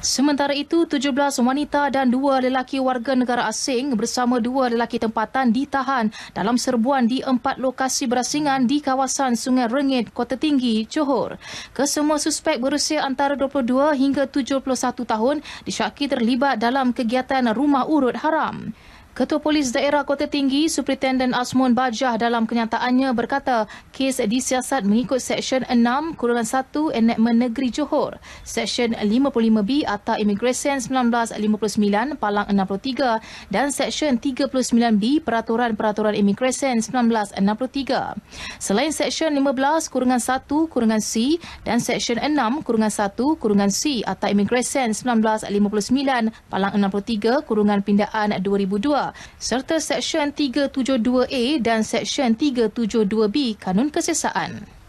Sementara itu, 17 wanita dan dua lelaki warga negara asing bersama dua lelaki tempatan ditahan dalam serbuan di empat lokasi berasingan di kawasan Sungai Rengit, Kota Tinggi, Johor. Kesemua suspek berusia antara 22 hingga 71 tahun disyaki terlibat dalam kegiatan rumah urut haram. Ketua Polis Daerah Kota Tinggi, Superintendent Asmun Bajah dalam kenyataannya berkata, kes disiasat mengikut Seksyen 6 Kurungan 1 Enakmen Negeri Johor, Seksyen 55B Atta Immigration 1959 Palang 63 dan Seksyen 39B Peraturan-Peraturan Immigration 1963. Selain Seksyen 15 Kurungan 1 Kurungan C dan Seksyen 6 Kurungan 1 Kurungan C Atta Immigration 1959 Palang 63 Kurungan Pindaan 2002, serta Seksyen 372A dan Seksyen 372B Kanun Kesesaan.